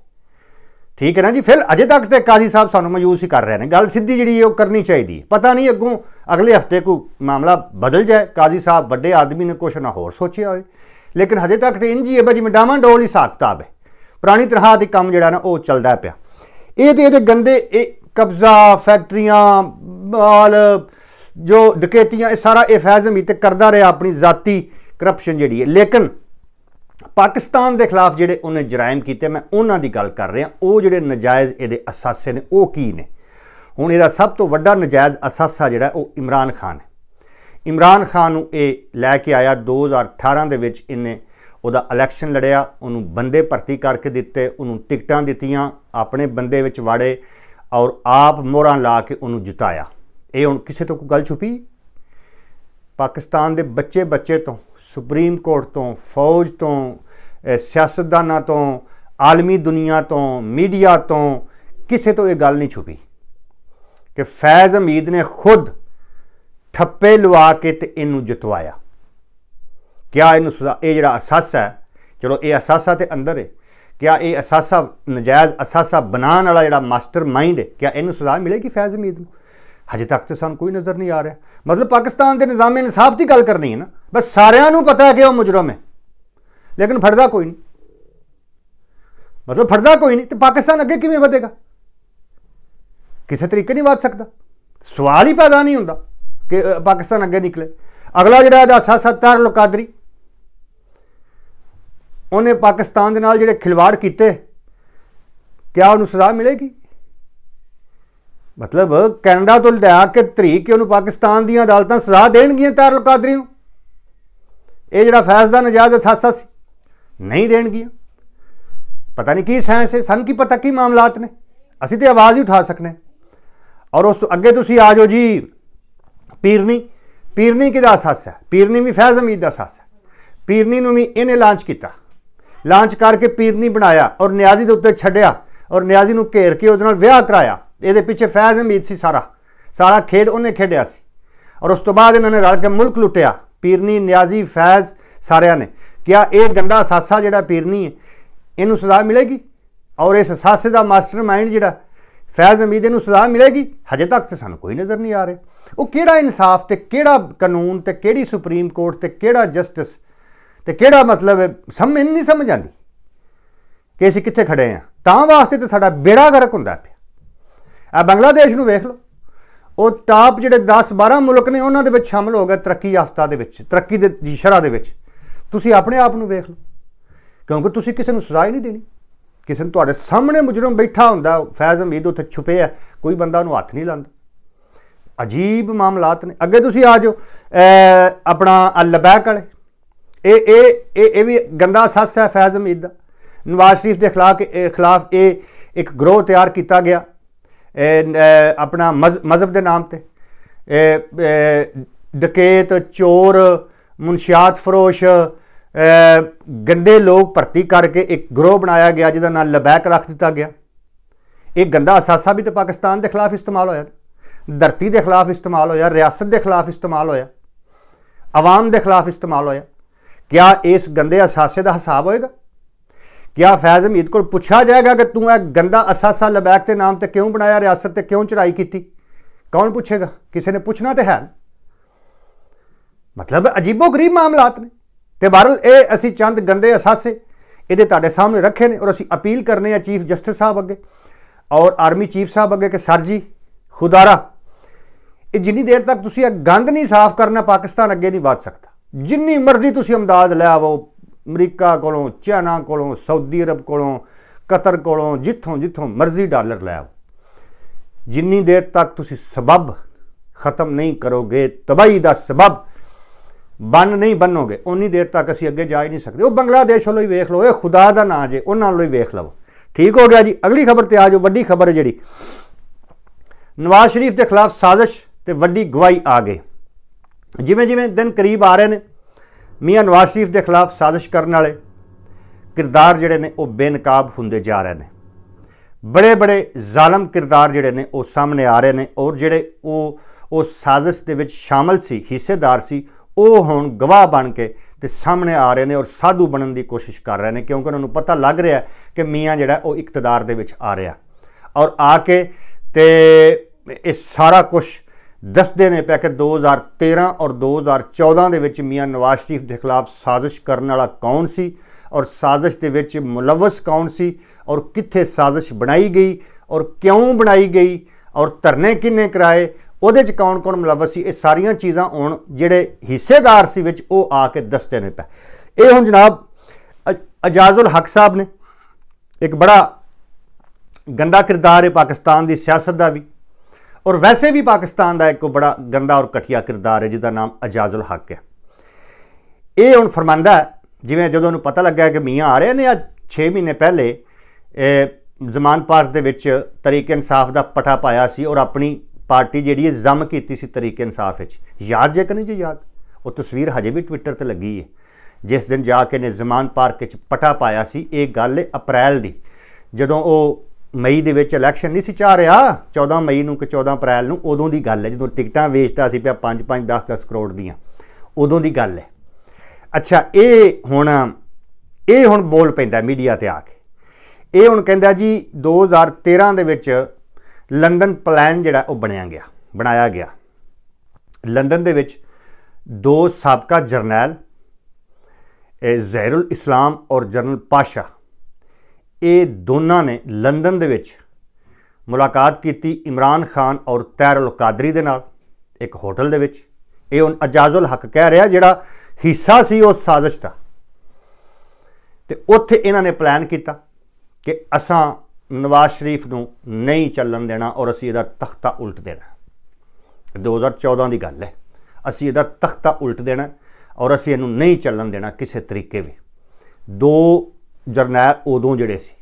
ਠੀਕ ਹੈ ਨਾ ਜੀ ਫਿਰ ਅਜੇ ਤੱਕ ਤੇ ਕਾਜ਼ੀ ਸਾਹਿਬ ਸਾਨੂੰ ਮਯੂਸ ਹੀ ਕਰ ਰਹੇ ਨੇ ਗੱਲ ਸਿੱਧੀ ਜਿਹੜੀ ਉਹ ਕਰਨੀ ਚਾਹੀਦੀ ਹੈ ਪਤਾ ਨਹੀਂ ਅੱਗੋਂ ਅਗਲੇ ਹਫਤੇ ਕੋ ਮਾਮਲਾ ਬਦਲ ਜਾਏ ਕਾਜ਼ੀ ਸਾਹਿਬ ਵੱਡੇ ਆਦਮੀ ਨੇ ਕੁਛ ਨਾ ਹੋਰ ਸੋਚਿਆ ਹੋਵੇ ਲੇਕਿਨ ਹਜੇ ਤੱਕ ਤੇ ਇੰਜੀ ਹੈ ਜਿਵੇਂ ਮਡਾਮਾ ਡੋਲ ਹੀ ਸਾਖਤਾਬ ਹੈ ਪੁਰਾਣੀ ਤਰ੍ਹਾਂ ਦੇ ਕੰਮ ਜਿਹੜਾ ਨਾ ਉਹ ਚੱਲਦਾ ਪਿਆ ਇਹ ਤੇ ਇਹਦੇ ਗੰਦੇ ਇਹ ਕਬਜ਼ਾ ਫੈਕਟਰੀਆਂ ਬਾਲ ਜੋ ਡਕੈਤੀਆਂ ਇਹ ਸਾਰਾ ਇਹ ਫੈਜ਼ਮੀ ਤੇ ਕਰਦਾ ਰਿਹਾ ਆਪਣੀ ਜ਼ਾਤੀ ਕਰਪਸ਼ਨ ਜਿਹੜੀ ਹੈ ਲੇਕਿਨ ਪਾਕਿਸਤਾਨ ਦੇ ਖਿਲਾਫ ਜਿਹੜੇ ਉਹਨੇ ਜਰਾਇਮ ਕੀਤੇ ਮੈਂ ਉਹਨਾਂ ਦੀ ਗੱਲ ਕਰ ਰਿਹਾ ਉਹ ਜਿਹੜੇ ਨਜਾਇਜ਼ ਇਹਦੇ ਅਸਾਸੇ ਨੇ ਉਹ ਕੀ ਨੇ ਹੁਣ ਇਹਦਾ ਸਭ ਤੋਂ ਵੱਡਾ ਨਜਾਇਜ਼ ਅਸਾਸਾ ਜਿਹੜਾ ਉਹ ਇਮਰਾਨ ਖਾਨ ਹੈ ਇਮਰਾਨ ਖਾਨ ਨੂੰ ਇਹ ਲੈ ਕੇ ਆਇਆ 2018 ਦੇ ਵਿੱਚ ਇਹਨੇ ਉਹਦਾ ਇਲੈਕਸ਼ਨ ਲੜਿਆ ਉਹਨੂੰ ਬੰਦੇ ਭਰਤੀ ਕਰਕੇ ਦਿੱਤੇ ਉਹਨੂੰ ਟਿਕਟਾਂ ਦਿੱਤੀਆਂ ਆਪਣੇ ਬੰਦੇ ਵਿੱਚ ਵਾੜੇ ਔਰ ਆਪ ਮੋਹਰਾਂ ਲਾ ਕੇ ਉਹਨੂੰ ਜਿਤਾਇਆ ਇਹ ਹੁਣ ਕਿਸੇ ਤੋਂ ਕੋਈ ਗੱਲ ਛੁਪੀ ਪਾਕਿਸਤਾਨ ਦੇ ਬੱਚੇ ਬੱਚੇ ਤੋਂ ਸੁਪਰੀਮ ਕੋਰਟ ਤੋਂ ਫੌਜ ਤੋਂ ਸਿਆਸਤਦਾਨਾਂ ਤੋਂ ਆਲਮੀ ਦੁਨੀਆ ਤੋਂ ਮੀਡੀਆ ਤੋਂ ਕਿਸੇ ਤੋਂ ਇਹ ਗੱਲ ਨਹੀਂ ਛੁਪੀ ਕਿ ਫੈਜ਼ ਅਮੀਦ ਨੇ ਖੁਦ ਠੱਪੇ ਲਵਾ ਕੇ ਤੇ ਇਹਨੂੰ ਜਿਤਵਾਇਆ ਕਿਆ ਇਹਨੂੰ ਇਹ ਜਿਹੜਾ ਅਸਾਸਾ ਹੈ ਚਲੋ ਇਹ ਅਸਾਸਾ ਤੇ ਅੰਦਰ ਹੈ ਕਿਆ ਇਹ ਅਸਾਸਾ ਨਜਾਇਜ਼ ਅਸਾਸਾ ਬਣਾਉਣ ਵਾਲਾ ਜਿਹੜਾ ਮਾਸਟਰ ਮਾਈਂਡ ਹੈ ਕਿਆ ਇਹਨੂੰ ਸਜ਼ਾ ਮਿਲੇਗੀ ਫੈਜ਼ ਅਮੀਦ ਨੂੰ ਹਜੇ ਤੱਕ ਤੇ ਸਾਨੂੰ ਕੋਈ ਨਜ਼ਰ ਨਹੀਂ ਆ ਰਿਹਾ ਮਤਲਬ ਪਾਕਿਸਤਾਨ ਦੇ ਨਿਜ਼ਾਮ ਇਨਸਾਫ ਦੀ ਗੱਲ ਕਰਨੀ ਹੈ ਨਾ ਬਸ ਸਾਰਿਆਂ ਨੂੰ ਪਤਾ ਹੈ ਕਿ ਉਹ ਮੁਜਰਮ ਹੈ ਲੇਕਿਨ ਫੜਦਾ ਕੋਈ ਨਹੀਂ ਮਤਲਬ ਫੜਦਾ ਕੋਈ ਨਹੀਂ ਤੇ ਪਾਕਿਸਤਾਨ ਅੱਗੇ ਕਿਵੇਂ ਵਧੇਗਾ ਕਿਸੇ ਤਰੀਕੇ ਨਹੀਂ ਵਧ ਸਕਦਾ ਸਵਾਲ ਹੀ ਪੈਦਾ ਨਹੀਂ ਹੁੰਦਾ ਕਿ ਪਾਕਿਸਤਾਨ ਅੱਗੇ ਨਿਕਲੇ ਅਗਲਾ ਜਿਹੜਾ ਇਹਦਾ ਸਸਤਾਰ ਲੋਕਾਦਰੀ ਉਹਨੇ ਪਾਕਿਸਤਾਨ ਦੇ ਨਾਲ ਜਿਹੜੇ ਖਿਲਵਾੜ ਕੀਤੇ ਕਿਆ ਉਹਨੂੰ ਸਜ਼ਾ ਮਿਲੇਗੀ ਮਤਲਬ ਕੈਨੇਡਾ ਤੋਂ ਲਿਆ ਕੇ ਧਰੀਕ ਕਿਉਂ ਉਹਨੂੰ ਪਾਕਿਸਤਾਨ ਦੀਆਂ ਅਦਾਲਤਾਂ ਸਜ਼ਾ ਦੇਣਗੀਆਂ ਤਾਰਲ ਕਾਦਰੀ ਨੂੰ ਇਹ ਜਿਹੜਾ ਫੈਸਲਾ ਨਜਾਇਜ਼ ਅਥਾਸਾ ਸੀ ਨਹੀਂ ਦੇਣਗੀਆਂ ਪਤਾ ਨਹੀਂ ਕੀ ਸਾਇੰਸ ਹੈ ਸਾਨੂੰ ਕੀ ਪਤਾ ਕੀ ਮਾਮਲਾਤ ਨੇ ਅਸੀਂ ਤੇ ਆਵਾਜ਼ ਹੀ ਉਠਾ ਸਕਨੇ ਔਰ ਉਸ ਤੋਂ ਅੱਗੇ ਤੁਸੀਂ ਆ ਜਾਓ ਜੀ ਪੀਰਨੀ ਪੀਰਨੀ ਕਿਹਦਾ ਅਸਾਸ ਹੈ ਪੀਰਨੀ ਵੀ ਫੈਜ਼ ਅਮੀਦ ਦਾ ਅਸਾਸ ਹੈ ਪੀਰਨੀ ਨੂੰ ਵੀ ਇਹਨੇ ਲਾਂਚ ਕੀਤਾ ਲਾਂਚ ਕਰਕੇ ਪੀਰਨੀ ਬਣਾਇਆ ਔਰ ਨਿਆਜ਼ੀ ਦੇ ਉੱਤੇ ਛੱਡਿਆ ਔਰ ਨਿਆਜ਼ੀ ਨੂੰ ਘੇਰ ਕੇ ਉਹਦੇ ਨਾਲ ਵਿਆਹ ਕਰਾਇਆ ਇਹਦੇ ਪਿੱਛੇ ਫੈਜ਼ ਹਮੀਦ ਸੀ ਸਾਰਾ ਸਾਰਾ ਖੇਡ ਉਹਨੇ ਖੇਡਿਆ ਸੀ ਔਰ ਉਸ ਤੋਂ ਬਾਅਦ ਇਹਨਾਂ ਨੇ ਰਲ ਕੇ ਮੁਲਕ ਲੁੱਟਿਆ ਪੀਰਨੀ ਨਿਆਜ਼ੀ ਫੈਜ਼ ਸਾਰਿਆਂ ਨੇ ਕਿਹਾ ਇਹ ਗੰਦਾ ਸਾਸਾ ਜਿਹੜਾ ਪੀਰਨੀ ਹੈ ਇਹਨੂੰ ਸਜ਼ਾ ਮਿਲੇਗੀ ਔਰ ਇਸ ਸਾਸੇ ਦਾ ਮਾਸਟਰਮਾਈਂਡ ਜਿਹੜਾ ਫੈਜ਼ ਹਮੀਦ ਇਹਨੂੰ ਸਜ਼ਾ ਮਿਲੇਗੀ ਹਜੇ ਤੱਕ ਤੇ ਸਾਨੂੰ ਕੋਈ ਨਜ਼ਰ ਨਹੀਂ ਆ ਰਿਹਾ ਉਹ ਕਿਹੜਾ ਇਨਸਾਫ ਤੇ ਕਿਹੜਾ ਕਾਨੂੰਨ ਤੇ ਕਿਹੜੀ ਸੁਪਰੀਮ ਕੋਰਟ ਤੇ ਕਿਹੜਾ ਜਸਟਿਸ ਤੇ ਕਿਹੜਾ ਮਤਲਬ ਸਮਝ ਨਹੀਂ ਸਮਝ ਆਂਦੀ ਕਿ ਅਸੀਂ ਕਿੱਥੇ ਖੜੇ ਆ ਤਾਂ ਵਾਸਤੇ ਤੇ ਸਾਡਾ ਬੇੜਾ ਗਰਕ ਹੁੰਦਾ ਹੈ ਆ ਬੰਗਲਾਦੇਸ਼ ਨੂੰ ਵੇਖ ਲਓ ਉਹ ਟਾਪ ਜਿਹੜੇ 10 12 ਮੁਲਕ ਨੇ ਉਹਨਾਂ ਦੇ ਵਿੱਚ ਸ਼ਾਮਲ ਹੋ ਗਏ ਤਰੱਕੀ ਯਾਫਤਾ ਦੇ ਵਿੱਚ ਤਰੱਕੀ ਦੇ ਜਿਸ਼ਰਾ ਦੇ ਵਿੱਚ ਤੁਸੀਂ ਆਪਣੇ ਆਪ ਨੂੰ ਵੇਖ ਲਓ ਕਿਉਂਕਿ ਤੁਸੀਂ ਕਿਸੇ ਨੂੰ ਸਜ਼ਾ ਹੀ ਨਹੀਂ ਦੇਣੀ ਕਿਸੇ ਨੂੰ ਤੁਹਾਡੇ ਸਾਹਮਣੇ ਮੁਜਰਮ ਬੈਠਾ ਹੁੰਦਾ ਫੈਜ਼ ਅਮੀਦ ਉੱਥੇ ਛੁਪੇ ਆ ਕੋਈ ਬੰਦਾ ਉਹਨੂੰ ਹੱਥ ਨਹੀਂ ਲਾਉਂਦਾ ਅਜੀਬ ਮਾਮਲਾਤ ਨੇ ਅੱਗੇ ਤੁਸੀਂ ਆ ਜਾਓ ਆਪਣਾ ਅਲਬੈਕ ਵਾਲੇ ਇਹ ਇਹ ਇਹ ਵੀ ਗੰਦਾ ਸੱਸ ਹੈ ਫੈਜ਼ ਅਮੀਦ ਦਾ ਨਵਾਜ਼ ਸ਼ਰੀਫ ਦੇ ਖਿਲਾਫ ਖਿਲਾਫ ਇਹ ਇੱਕ ਗਰੋਹ ਤਿਆਰ ਕੀਤਾ ਗਿਆ ਆਪਣਾ ਮਜ਼ਹਬ ਦੇ ਨਾਮ ਤੇ ਡਕੇਤ ਚੋਰ ਮੁਨਸ਼ਿਆਤ ਫਰੋਸ਼ ਗੰਦੇ ਲੋਕ ਭਰਤੀ ਕਰਕੇ ਇੱਕ ਗਰੋਹ ਬਣਾਇਆ ਗਿਆ ਜਿਹਦਾ ਨਾਮ ਲਬੈਕ ਰੱਖ ਦਿੱਤਾ ਗਿਆ ਇਹ ਗੰਦਾ ਅਸਾਸਾ ਵੀ ਤੇ ਪਾਕਿਸਤਾਨ ਦੇ ਖਿਲਾਫ ਇਸਤੇਮਾਲ ਹੋਇਆ ਧਰਤੀ ਦੇ ਖਿਲਾਫ ਇਸਤੇਮਾਲ ਹੋਇਆ ਰਿਆਸਤ ਦੇ ਖਿਲਾਫ ਇਸਤੇਮਾਲ ਹੋਇਆ ਆਵਾਮ ਦੇ ਖਿਲਾਫ ਇਸਤੇਮਾਲ ਹੋਇਆ ਕਿਆ ਇਸ ਗੰਦੇ ਅਸਾਸੇ ਦਾ ਹਿਸਾਬ ਹੋਏਗਾ ਕਿਆ ਫੈਜ਼ ਅਮੀਦ ਕੋਲ ਪੁੱਛਿਆ ਜਾਏਗਾ ਕਿ ਤੂੰ ਇਹ ਗੰਦਾ ਅਸਾਸਾ ਲਬੈਕ ਦੇ ਨਾਮ ਤੇ ਕਿਉਂ ਬਣਾਇਆ ਰਿਆਸਤ ਤੇ ਕਿਉਂ ਚੜਾਈ ਕੀਤੀ ਕੌਣ ਪੁੱਛੇਗਾ ਕਿਸੇ ਨੇ ਪੁੱਛਣਾ ਤੇ ਹੈ ਮਤਲਬ ਅਜੀਬੋ ਗਰੀਬ ਮਾਮਲਾਤ ਨੇ ਤੇ ਬਹਰਲ ਇਹ ਅਸੀਂ ਚੰਦ ਗੰਦੇ ਅਸਾਸੇ ਇਹਦੇ ਤੁਹਾਡੇ ਸਾਹਮਣੇ ਰੱਖੇ ਨੇ ਔਰ ਅਸੀਂ ਅਪੀਲ ਕਰਨੇ ਆ ਚੀਫ ਜਸਟਿਸ ਸਾਹਿਬ ਅੱਗੇ ਔਰ ਆਰਮੀ ਚੀਫ ਸਾਹਿਬ ਅੱਗੇ ਕਿ ਸਰ ਜੀ ਖੁਦਾਰਾ ਇਹ ਜਿੰਨੀ ਦੇਰ ਤੱਕ ਤੁਸੀਂ ਇਹ ਗੰਦ ਨਹੀਂ ਸਾਫ਼ ਕਰਨਾ ਪਾਕਿਸਤਾਨ ਅੱਗੇ ਨਹੀਂ ਵਧ ਸਕਦਾ ਜਿੰਨੀ ਮਰਜ਼ੀ ਤੁਸੀਂ ਅਮਦਾਦ ਲੈ ਆਵੋ ਅਮਰੀਕਾ ਕੋਲੋਂ ਚਾਈਨਾ ਕੋਲੋਂ ਸਾਊਦੀ ਅਰਬ ਕੋਲੋਂ ਕਤਰ ਕੋਲੋਂ ਜਿੱਥੋਂ ਜਿੱਥੋਂ ਮਰਜ਼ੀ ਡਾਲਰ ਲੈ ਆਓ ਜਿੰਨੀ ਦੇਰ ਤੱਕ ਤੁਸੀਂ ਸਬਬ ਖਤਮ ਨਹੀਂ ਕਰੋਗੇ ਤਬਾਈ ਦਾ ਸਬਬ ਬੰਨ ਨਹੀਂ ਬਨੋਗੇ ਉਨੀ ਦੇਰ ਤੱਕ ਅਸੀਂ ਅੱਗੇ ਜਾ ਹੀ ਨਹੀਂ ਸਕਦੇ ਉਹ ਬੰਗਲਾਦੇਸ਼ ਵੱਲੋਂ ਹੀ ਵੇਖ ਲਓ ਇਹ ਖੁਦਾ ਦਾ ਨਾਂ ਜੇ ਉਹਨਾਂ ਵੱਲੋਂ ਹੀ ਵੇਖ ਲਓ ਠੀਕ ਹੋ ਗਿਆ ਜੀ ਅਗਲੀ ਖਬਰ ਤੇ ਆਜੋ ਵੱਡੀ ਖਬਰ ਹੈ ਜਿਹੜੀ ਨਵਾਜ਼ ਸ਼ਰੀਫ ਦੇ ਖਿਲਾਫ ਸਾਜ਼ਿਸ਼ ਤੇ ਵੱਡੀ ਗਵਾਹੀ ਆ ਗਈ ਜਿਵੇਂ ਜਿਵੇਂ ਦਿਨ ਕਰੀਬ ਆ ਰਹੇ ਨੇ ਮੀਆਂ ਨਵਾਜ਼ ਸ਼ਰੀਫ ਦੇ ਖਿਲਾਫ ਸਾਜ਼ਿਸ਼ ਕਰਨ ਵਾਲੇ ਕਿਰਦਾਰ ਜਿਹੜੇ ਨੇ ਉਹ ਬੇਨਕਾਬ ਹੁੰਦੇ ਜਾ ਰਹੇ ਨੇ ਬੜੇ ਬੜੇ ਜ਼ਾਲਮ ਕਿਰਦਾਰ ਜਿਹੜੇ ਨੇ ਉਹ ਸਾਹਮਣੇ ਆ ਰਹੇ ਨੇ ਔਰ ਜਿਹੜੇ ਉਹ ਉਹ ਸਾਜ਼ਿਸ਼ ਦੇ ਵਿੱਚ ਸ਼ਾਮਲ ਸੀ ਹਿੱਸੇਦਾਰ ਸੀ ਉਹ ਹੁਣ ਗਵਾਹ ਬਣ ਕੇ ਤੇ ਸਾਹਮਣੇ ਆ ਰਹੇ ਨੇ ਔਰ ਸਾਧੂ ਬਣਨ ਦੀ ਕੋਸ਼ਿਸ਼ ਕਰ ਰਹੇ ਨੇ ਕਿਉਂਕਿ ਉਹਨਾਂ ਨੂੰ ਪਤਾ ਲੱਗ ਰਿਹਾ ਕਿ ਮੀਆਂ ਜਿਹੜਾ ਉਹ ਇਕਤਦਾਰ ਦੇ ਵਿੱਚ ਆ ਰਿਹਾ ਔਰ ਆ ਕੇ ਤੇ ਇਹ ਸਾਰਾ ਕੁਝ ਦੱਸਦੇ ਨੇ ਪਿਆ ਕਿ 2013 ਔਰ 2014 ਦੇ ਵਿੱਚ ਮੀਆਂ ਨਵਾਜ਼ ਸ਼ਰੀਫ ਦੇ ਖਿਲਾਫ ਸਾਜ਼ਿਸ਼ ਕਰਨ ਵਾਲਾ ਕੌਣ ਸੀ ਔਰ ਸਾਜ਼ਿਸ਼ ਦੇ ਵਿੱਚ ਮੁਲਵਸ ਕੌਣ ਸੀ ਔਰ ਕਿੱਥੇ ਸਾਜ਼ਿਸ਼ ਬਣਾਈ ਗਈ ਔਰ ਕਿਉਂ ਬਣਾਈ ਗਈ ਔਰ ਧਰਨੇ ਕਿੰਨੇ ਕਰਾਏ ਉਹਦੇ 'ਚ ਕੌਣ-ਕੌਣ ਮੁਲਵਸ ਸੀ ਇਹ ਸਾਰੀਆਂ ਚੀਜ਼ਾਂ ਹੁਣ ਜਿਹੜੇ ਹਿੱਸੇਦਾਰ ਸੀ ਵਿੱਚ ਉਹ ਆ ਕੇ ਦੱਸਦੇ ਨੇ ਪਿਆ ਇਹ ਹੁਣ ਜਨਾਬ ਅਜਾਜ਼ੁਲ ਹਕ ਸਾਹਿਬ ਨੇ ਇੱਕ ਬੜਾ ਗੰਦਾ ਕਿਰਦਾਰ ਹੈ ਪਾਕਿਸਤਾਨ ਦੀ ਸਿਆਸਤ ਦਾ ਵੀ ਔਰ ਵੈਸੇ ਵੀ ਪਾਕਿਸਤਾਨ ਦਾ ਇੱਕ ਬੜਾ ਗੰਦਾ ਔਰ ਘਟੀਆ ਕਿਰਦਾਰ ਹੈ ਜਿਹਦਾ ਨਾਮ ਅਜਾਜ਼ੁਲ ਹੱਕ ਹੈ ਇਹ ਹੁਣ ਫਰਮਾਂਦਾ ਜਿਵੇਂ ਜਦੋਂ ਉਹਨੂੰ ਪਤਾ ਲੱਗਾ ਕਿ ਮੀਆਂ ਆ ਰਹੇ ਨੇ ਅੱਜ 6 ਮਹੀਨੇ ਪਹਿਲੇ ਜ਼ਮਾਨ ਪਾਰਕ ਦੇ ਵਿੱਚ ਤਰੀਕੇ ਇਨਸਾਫ ਦਾ ਪਟਾ ਪਾਇਆ ਸੀ ਔਰ ਆਪਣੀ ਪਾਰਟੀ ਜਿਹੜੀ ਹੈ ਜ਼ਮ ਕੀਤੀ ਸੀ ਤਰੀਕੇ ਇਨਸਾਫ ਵਿੱਚ ਯਾਦ ਜੇ ਕਰਨੀ ਜੀ ਯਾਦ ਉਹ ਤਸਵੀਰ ਹਜੇ ਵੀ ਟਵਿੱਟਰ ਤੇ ਲੱਗੀ ਹੈ ਜਿਸ ਦਿਨ ਜਾ ਕੇ ਨੇ ਜ਼ਮਾਨ ਪਾਰਕ ਵਿੱਚ ਪਟਾ ਪਾਇਆ ਸੀ ਇਹ ਗੱਲ ਹੈ ਅਪ੍ਰੈਲ ਦੀ ਜਦੋਂ ਉਹ ਮਈ ਦੇ ਵਿੱਚ ਇਲੈਕਸ਼ਨ ਨਹੀਂ ਸੀ ਚਾ ਰਿਹਾ 14 ਮਈ ਨੂੰ ਕਿ 14 ਅਪ੍ਰੈਲ ਨੂੰ ਉਦੋਂ ਦੀ ਗੱਲ ਹੈ ਜਦੋਂ ਟਿਕਟਾਂ ਵੇਚਦਾ ਸੀ ਪਿਆ 5 5 10 10 ਕਰੋੜ ਦੀਆਂ ਉਦੋਂ ਦੀ ਗੱਲ ਹੈ ਅੱਛਾ ਇਹ ਹੁਣ ਇਹ ਹੁਣ ਬੋਲ ਪੈਂਦਾ ਮੀਡੀਆ ਤੇ ਆ ਕੇ ਇਹ ਹੁਣ ਕਹਿੰਦਾ ਜੀ 2013 ਦੇ ਵਿੱਚ ਲੰਡਨ ਪਲਾਨ ਜਿਹੜਾ ਉਹ ਬਣਿਆ ਗਿਆ ਬਣਾਇਆ ਗਿਆ ਲੰਡਨ ਦੇ ਵਿੱਚ ਦੋ ਸਾਬਕਾ ਜਰਨੈਲ ਜ਼ਹਿਰੁਲ ਇਸਲਾਮ ਔਰ ਜਰਨਲ ਪਾਸ਼ਾ ਇਹ ਦੋਨਾਂ ਨੇ ਲੰਡਨ ਦੇ ਵਿੱਚ ਮੁਲਾਕਾਤ ਕੀਤੀ ਇਮਰਾਨ ਖਾਨ ਔਰ ਤੈਰਲ ਕਾਦਰੀ ਦੇ ਨਾਲ ਇੱਕ ਹੋਟਲ ਦੇ ਵਿੱਚ ਇਹ ਉਹ ਅਜਾਜ਼ੁਲ ਹੱਕ ਕਹਿ ਰਿਹਾ ਜਿਹੜਾ ਹਿੱਸਾ ਸੀ ਉਸ ਸਾਜ਼ਿਸ਼ ਦਾ ਤੇ ਉੱਥੇ ਇਹਨਾਂ ਨੇ ਪਲਾਨ ਕੀਤਾ ਕਿ ਅਸਾਂ ਨਵਾਜ਼ ਸ਼ਰੀਫ ਨੂੰ ਨਹੀਂ ਚੱਲਣ ਦੇਣਾ ਔਰ ਅਸੀਂ ਇਹਦਾ ਤਖਤਾ ਉਲਟ ਦੇਣਾ 2014 ਦੀ ਗੱਲ ਹੈ ਅਸੀਂ ਇਹਦਾ ਤਖਤਾ ਉਲਟ ਦੇਣਾ ਔਰ ਅਸੀਂ ਇਹਨੂੰ ਨਹੀਂ ਚੱਲਣ ਦੇਣਾ ਕਿਸੇ ਤਰੀਕੇ ਵੀ ਦੋ ਜਰਨੈਲ ਉਦੋਂ ਜਿਹੜੇ ਸੀ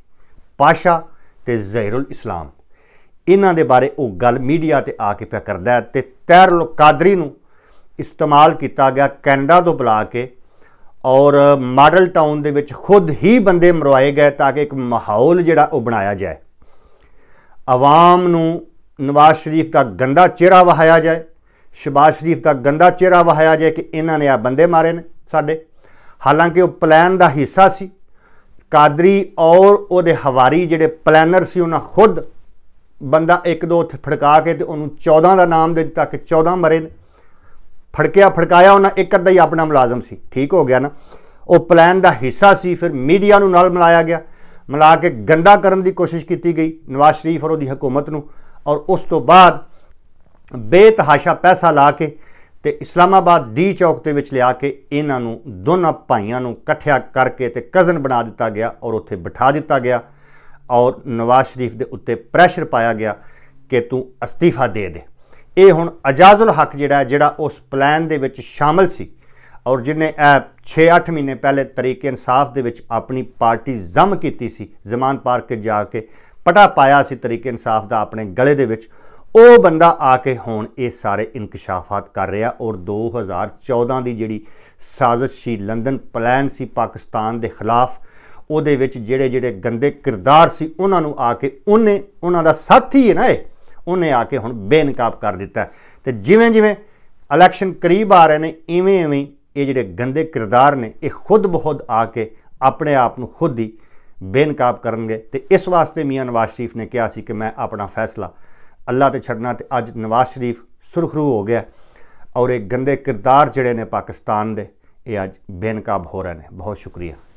ਪਾਸ਼ਾ ਤੇ ਜ਼ਹਿਰੁਲ ਇਸਲਾਮ ਇਹਨਾਂ ਦੇ ਬਾਰੇ ਉਹ ਗੱਲ ਮੀਡੀਆ ਤੇ ਆ ਕੇ ਪਿਆ ਕਰਦਾ ਹੈ ਤੇ ਤੈਰਲ ਕਾਦਰੀ ਨੂੰ ਇਸਤੇਮਾਲ ਕੀਤਾ ਗਿਆ ਕੈਨੇਡਾ ਤੋਂ ਬੁਲਾ ਕੇ ਔਰ ਮਾਡਲ ਟਾਊਨ ਦੇ ਵਿੱਚ ਖੁਦ ਹੀ ਬੰਦੇ ਮਰਵਾਏ ਗਏ ਤਾਂ ਕਿ ਇੱਕ ਮਾਹੌਲ ਜਿਹੜਾ ਉਹ ਬਣਾਇਆ ਜਾਏ ਆਵਾਮ ਨੂੰ ਨਵਾਜ਼ ਸ਼ਰੀਫ ਦਾ ਗੰਦਾ ਚਿਹਰਾ ਵਹਾਇਆ ਜਾਏ ਸ਼ਬਾਸ਼ ਸ਼ਰੀਫ ਦਾ ਗੰਦਾ ਚਿਹਰਾ ਵਹਾਇਆ ਜਾਏ ਕਿ ਇਹਨਾਂ ਨੇ ਆ ਬੰਦੇ ਮਾਰੇ ਨੇ ਸਾਡੇ ਹਾਲਾਂਕਿ ਉਹ ਪਲਾਨ ਦਾ ਹਿੱਸਾ ਸੀ ਕਾਦਰੀ ਔਰ ਉਹਦੇ ਹਵਾਰੀ ਜਿਹੜੇ ਪਲੈਨਰ ਸੀ ਉਹਨਾਂ ਖੁਦ ਬੰਦਾ ਇੱਕ ਦੋ ਉੱਥੇ ਫੜਕਾ ਕੇ ਤੇ ਉਹਨੂੰ 14 ਦਾ ਨਾਮ ਦੇ ਦਿੱਤਾ ਕਿ 14 ਮਰੇ ਫੜਕਿਆ ਫੜਕਾਇਆ ਉਹਨਾਂ ਇੱਕ ਅੱਧਾ ਹੀ ਆਪਣਾ ਮੁਲਾਜ਼ਮ ਸੀ ਠੀਕ ਹੋ ਗਿਆ ਨਾ ਉਹ ਪਲਾਨ ਦਾ ਹਿੱਸਾ ਸੀ ਫਿਰ ਮੀਡੀਆ ਨੂੰ ਨਾਲ ਮਿਲਾਇਆ ਗਿਆ ਮਿਲਾ ਕੇ ਗੰਦਾ ਕਰਨ ਦੀ ਕੋਸ਼ਿਸ਼ ਕੀਤੀ ਗਈ ਨਵਾਜ਼ ਸ਼ਰੀਫ ਔਰ ਉਹਦੀ ਹਕੂਮਤ ਨੂੰ ਔਰ ਉਸ ਤੋਂ ਬਾਅਦ ਬੇਤਹਾਸ਼ਾ ਪੈਸਾ ਲਾ ਕੇ ਤੇ ਇਸਲਾਮਾਬਾਦ ਡੀ ਚੌਕ ਦੇ ਵਿੱਚ ਲਿਆ ਕੇ ਇਹਨਾਂ ਨੂੰ ਦੋਨਾਂ ਭਾਈਆਂ ਨੂੰ ਇਕੱਠਿਆ ਕਰਕੇ ਤੇ ਕਜ਼ਨ ਬਣਾ ਦਿੱਤਾ ਗਿਆ ਔਰ ਉੱਥੇ ਬਿਠਾ ਦਿੱਤਾ ਗਿਆ ਔਰ ਨਵਾਜ਼ ਸ਼ਰੀਫ ਦੇ ਉੱਤੇ ਪ੍ਰੈਸ਼ਰ ਪਾਇਆ ਗਿਆ ਕਿ ਤੂੰ ਅਸਤੀਫਾ ਦੇ ਦੇ ਇਹ ਹੁਣ ਅਜਾਜ਼ੁਲ ਹੱਕ ਜਿਹੜਾ ਜਿਹੜਾ ਉਸ ਪਲਾਨ ਦੇ ਵਿੱਚ ਸ਼ਾਮਲ ਸੀ ਔਰ ਜਿਹਨੇ 6-8 ਮਹੀਨੇ ਪਹਿਲੇ ਤਰੀਕੇ ਇਨਸਾਫ ਦੇ ਵਿੱਚ ਆਪਣੀ ਪਾਰਟੀ ਜ਼ਮ ਕੀਤੀ ਸੀ ਜ਼ਮਾਨ ਪਾਰਕ ਕੇ ਜਾ ਕੇ ਪਟਾ ਪਾਇਆ ਸੀ ਤਰੀਕੇ ਇਨਸਾਫ ਦਾ ਆਪਣੇ ਗਲੇ ਦੇ ਵਿੱਚ ਉਹ ਬੰਦਾ ਆ ਕੇ ਹੁਣ ਇਹ ਸਾਰੇ ਇਨਕਸ਼ਾਫਾਤ ਕਰ ਰਿਹਾ ਔਰ 2014 ਦੀ ਜਿਹੜੀ ਸਾਜ਼ਿਸ਼ ਸੀ ਲੰਡਨ ਪਲਾਨ ਸੀ ਪਾਕਿਸਤਾਨ ਦੇ ਖਿਲਾਫ ਉਹਦੇ ਵਿੱਚ ਜਿਹੜੇ ਜਿਹੜੇ ਗੰਦੇ ਕਿਰਦਾਰ ਸੀ ਉਹਨਾਂ ਨੂੰ ਆ ਕੇ ਉਹਨੇ ਉਹਨਾਂ ਦਾ ਸਾਥੀ ਹੈ ਨਾ ਇਹ ਉਹਨੇ ਆ ਕੇ ਹੁਣ ਬੇਨਕਾਬ ਕਰ ਦਿੱਤਾ ਤੇ ਜਿਵੇਂ ਜਿਵੇਂ ਇਲੈਕਸ਼ਨ ਕਰੀਬ ਆ ਰਹੇ ਨੇ ਇਵੇਂ ਇਵੇਂ ਇਹ ਜਿਹੜੇ ਗੰਦੇ ਕਿਰਦਾਰ ਨੇ ਇਹ ਖੁਦ ਬਹੁਤ ਆ ਕੇ ਆਪਣੇ ਆਪ ਨੂੰ ਖੁਦ ਹੀ ਬੇਨਕਾਬ ਕਰਨਗੇ ਤੇ ਇਸ ਵਾਸਤੇ ਮੀਆਂ ਨਵਾਜ਼ ਸ਼ਰੀਫ ਨੇ ਕਿਹਾ ਸੀ ਕਿ ਮੈਂ ਆਪਣਾ ਫੈਸਲਾ ਅੱਲਾ ਤੇ ਛੱਡਣਾ ਤੇ ਅੱਜ ਨਵਾਜ਼ ਸ਼ਰੀਫ ਸੁਰਖਰੂ ਹੋ ਗਿਆ ਔਰ ਇਹ ਗੰਦੇ ਕਿਰਦਾਰ ਜਿਹੜੇ ਨੇ ਪਾਕਿਸਤਾਨ ਦੇ ਇਹ ਅੱਜ ਬੇਨਕਾਬ ਹੋ ਰਹੇ ਨੇ ਬਹੁਤ ਸ਼ੁਕਰੀਆ